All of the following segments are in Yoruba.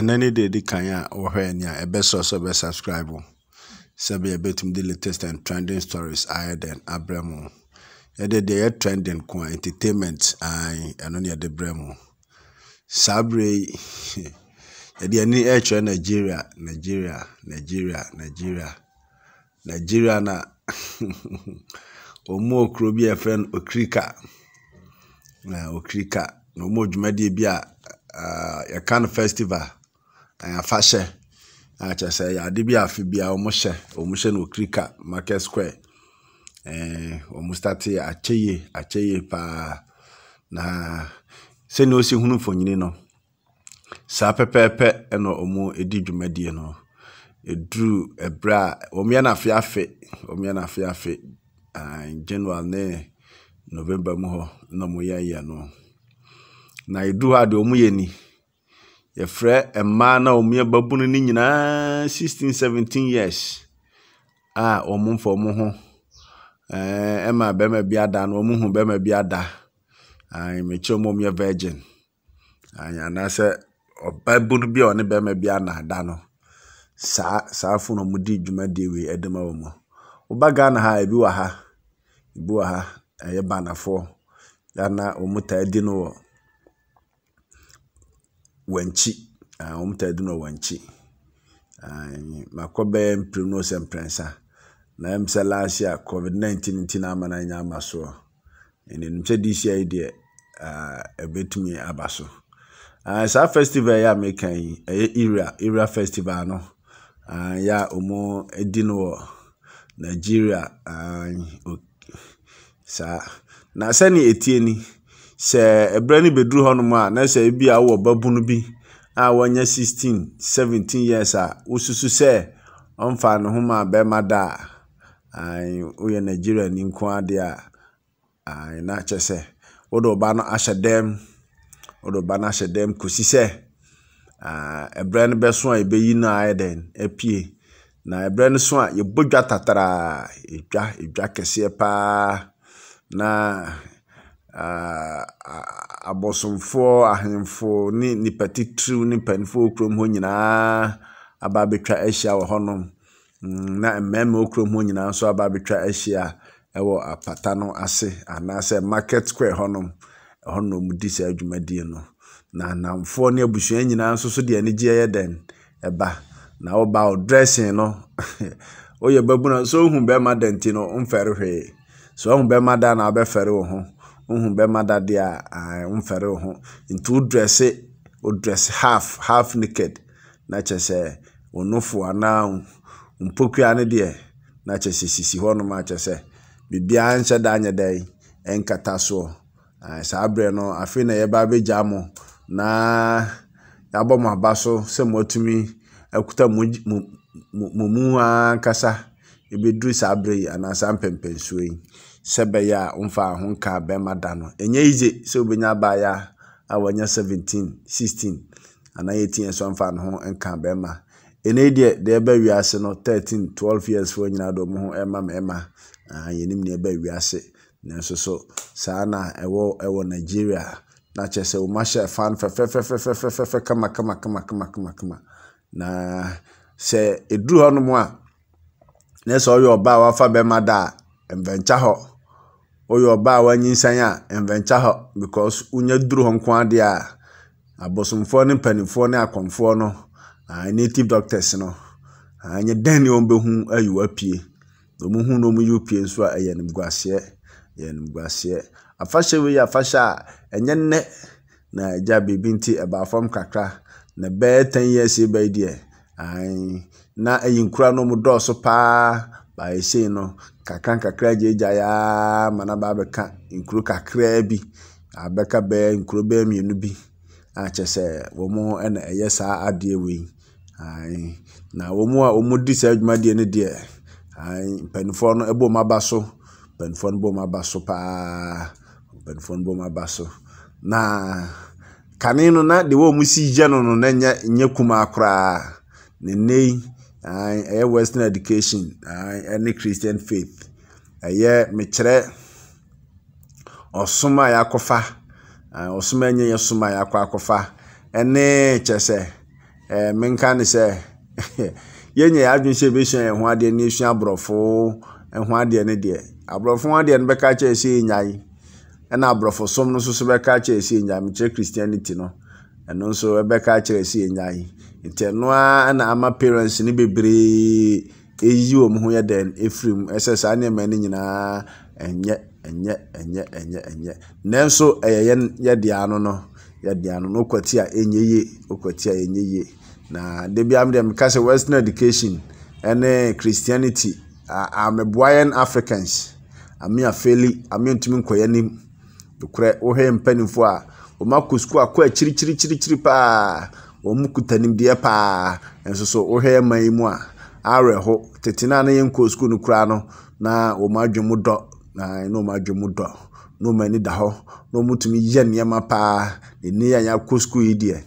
ɛnɛ ne deɛ ɛdi kan a wɔhwɛ nea ɛbɛsɛ sɛ ɔbɛ subscribe sɛbi ɛbɛtumi de latest and trending stories ayɛ den abrɛ mu yɛde deɛ yɛ trending ko entertainment an ɛno ne yɛde brɛ mu saa berɛ yɛde ani ɛrekyerɛ nigeria nigeria nigeria nigeria nigeria na wɔn wɔ kuro bi a yɛfrɛ no okirika na okirika na wɔn wɔ dwumadie bi a yɛka no festival. kan afa hyɛ a sɛ yɛ ade bi afe bi a hyɛ wɔn hyɛ no okrika market square ɛɛ wɔn starte akyɛ yie paa na sɛnea osi hunu mfonyini no saa pɛpɛɛpɛ ɛna wɔn edi dwumadie no eduru ɛbrɛ a wɔn yɛ no afeafe wɔn yɛ no afeafe ɛɛ january ne november mu hɔ na wɔn yɛ yɛ no na eduru ha deɛ wɔn yɛ ni. yɛfrɛ mmaa na wɔn ababunu no nyinaa 16 17 years a wɔn mfa wɔn ho ɛɛ ɛma bɛrima bi ada no wɔn ho barima bi ada ɛɛ mmekyerɛ wɔn yɛ virgin ɛɛ anaasɛ ɔbaabunu bi a ɔne bɛrima bi ana ada no saa saa afo na wɔde dwumadie wei ɛde ma wɔn ɔba ghana ha ebi wɔ ha ebi wɔ ha ɛyɛ banafoɔ yana wɔn taa di no wɔ. wankyi uh, ah, wɔn taa du no wankyi uh, makɔ bɛyɛ mprenu no sɛ mprɛnsa na ɛm sɛ last year covid 19 nti na ama no anya ama soɔ ɛnanim sɛ this year yi deɛ ah, ɛbɛtumi uh, aba so uh, saa festival yi a meka yi ɛyɛ ira ira festival no yɛ a wɔn di no wɔ nigeria uh, saa na sɛnea etie ni. sɛ ɛberɛ no bɛduru hɔnom a na sɛ ebi a wowɔ bi a 16, 17 years a wosusu sɛ ɔmfa ne ho ma bɛrima da a ae, woyɛ Nigeriani nko a ae, na kyerɛ sɛ wode ɔba no ahyɛ dɛm wode ɔba no ahyɛ dɛm sɛ no a no ayɛ dɛn apue na ɛberɛ no so a yɛbɔ dwa tatara kɛseɛ paa na Ah, ah, abɔsomfoɔ ahemfo ne nipa titiriw ne mpanimfoɔ kurom hɔ nyinaa aba abɛtwa ahyia wɔ hɔnom mm, na mmarima wɔ kurom hɔ nyinaa nso aba abɛtwa ahyia wɔ apata no ase anaasɛ market square hɔnom ɛhɔ na wɔdi saa dwumadie no na anamfoɔ ne abusua nyinaa nso so deɛ anigyeɛ yɛ den ɛba na woba wo dressing no woyɛ babuna so ohu bɛrima dɛnti no mfɛre hwee so ohu bɛrima da na wobɛfɛre wɔ ho wohu bɛma dadeɛ a mfɛre wo ho nti wodrɛse wodrɛse half half naked na kyɛ sɛ wo nofo anaa mpokua no deɛ na kyɛ sɛ sisi hɔnom a kyɛ sɛ biribiara nhyɛ da anyɛ dɛn ɛnkata soɔ saa berɛ no afei na yɛba abɛgya mo na yɛabɔ mo aba so sɛ moatumi akuta mo mu ankasa ɛbɛduru saa berɛ yi anaa yi sɛ bɛyɛ a ɔmfaa ho nkaa bɛrima da no ɛnyɛ easy sɛ obɛnya abaayɛ a wanya 17 16 anaa 18 ɛso ɔmfaa no ho nkaa bɛrima ɛnɛ deɛ deɛ ɛba wiase no 13 12 years foɔ nyinaa ho ɛma yɛnim ne wiase nanso so saa na ɛwɔ ɛwɔ nigeria na kyerɛ sɛ fɛfɛfɛfɛfɛfɛ na sɛ a na sɛ ɔyɛ a wafa bɛrima da a woyɛ ɔbaa a wanyinsɛn a ɛnvɛnkya hɔ because wonya duru hɔ nko adeɛ a abosomfoɔ ne mpanimfoɔ ne akɔmfoɔ no native doctors no anyɛ dɛn ne wɔn bɛhu ayi wapie na wɔn hu na wɔn yi wapie nso a ɛyɛ animguaseɛ yɛ animguaseɛ afahyɛ wei yɛ afahyɛ a ɛnyɛ nnɛ na ɛgya biribi nti ɛbaa fam kakra na bɛyɛ ten years yi bɛyɛ deɛ na ayi nkura no mu dɔɔso paa baayɛ sei no kakra nkakra gyaegyaeɛ ma no aba abɛka nkuro kakraa bi abɛka bɛyɛ nkuro bɛyɛ mmienu bi a kyerɛ sɛ wɔn na ɛyɛ saa adeɛ wei ae na wɔn a wɔdi saa dwumadie no deɛ ae mpanimfoɔ no bɔ wɔn aba so mpanimfoɔ no bɔ wɔn aba so paa mpanimfoɔ no bɔ wɔn aba so na kane no na deɛ wɔn si gya no no na nyɛ kumaa koraa na nne yi. ɛyɛ western education ɛne christian faith ɛyɛ mekyerɛ ɔsom a yɛakɔfa ɔsom a yɛ soma a yɛakɔ akɔfa ɛne kyɛ sɛ menka ne sɛ yɛnyɛ yɛadwene sɛ yɛbɛsua yɛn ho adeɛ ne yɛsua aborɔfo ho adeɛ ne deɛ aborɔfo som nso so bɛka sɛ christianity no ɛno nso ɛbɛka akyerɛ sɛ yɛnya yi nti ɛno ara na ama parents ne bebree ɛyi wɔn ho yɛ dɛn ɛfiri mu ɛsɛ saa nneɛma no nyinaa ɛnyɛ ɛnyɛ ɛnyɛ ɛnyɛ ɛnyɛ nanso ɛyɛ yɛn yɛde ano no yɛde ano no okwati a ɛnyɛ yie okwati a ɛnyɛ yie na debi amdeɛ meka sɛ western education ɛne christianity ameboa yɛn africans ame afeli ame ntumi nkɔyɛ nim dekorɛ wohɛ mpanimfoɔ a wɔn akɔ sukuu akɔ akyirikyirikyiri paa wɔn kuta nimdeɛ paa nso so wohwɛ ɛman yi mu a awerɛho tete naa na yɛn kɔ sukuu no koraa no na wɔn adwe mu dɔ na na wɔn adwe mu dɔ na wɔn ani da hɔ na wɔn tumi yɛ nneɛma paa ɛni yɛn akɔ sukuu yi deɛ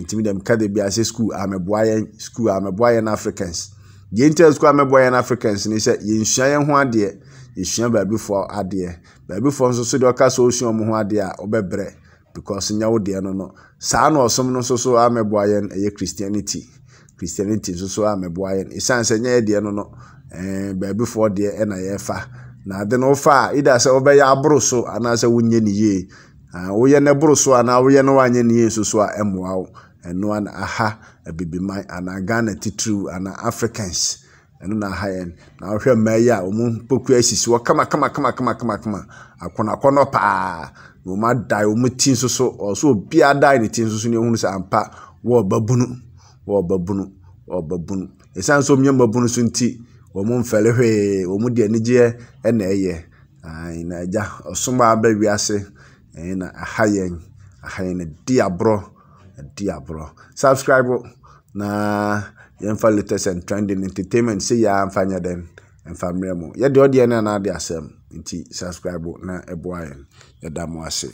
ntumi dɛm ka bi ase sukuu ameboa yɛn sukuu ameboa yɛn africans yɛn ti sukuu ameboa yɛn africans ni sɛ yɛn sua yɛn ho adeɛ esua baabifoɔ adeɛ baabifoɔ nso so deɛ ɔka sɛ osua ɔmo ho adeɛ a ɔbɛbrɛ because nya wo deɛ no no saa na ɔsom no nso so amɛboa yɛn ɛyɛ christianity christianity nso so amɛboa yɛn esan sɛ nya yɛ deɛ no no ɛɛɛ baabifoɔ deɛ ɛna yɛfa na ade no fa a ida sɛ ɔbɛyɛ aboro so anaasɛ wonyɛ ne yie aa woyɛ ne boro so anaa woyɛ ne wanyɛ ne yie nso so a ɛmoa wo ɛnoa na aha abibiman anaa ghana titiriw anaa africans ɛno na aha yɛn na ahwɛ mmaa yi a wɔn mpokua sisi hɔ kama kama kama kama kama kama akɔnakɔnɔ paa na wɔn adae wɔn ti nso so ɔso obiara adae ne ti nso na ehunu sɛ ampa wɔn ɔba bunu wɔn ɔba bunu wɔn ɔba bunu esan so mmea mma bunu so nti wɔn mfɛle hwee wɔn de anigyeɛ ɛna ɛyɛ ayi na agya ɔsom a aba wiase ɛyɛ na aha yɛn aha yɛn na di aborɔ na di aborɔ subscribe na yɛmfa latest and trending entertainment sɛ yɛa mfa nyɛ dɛn mfa mmerɛ mu yɛdeɛ ɔdeɛ no anaa de asɛm nti subscribe na ɛboa yɛn yɛda mo ase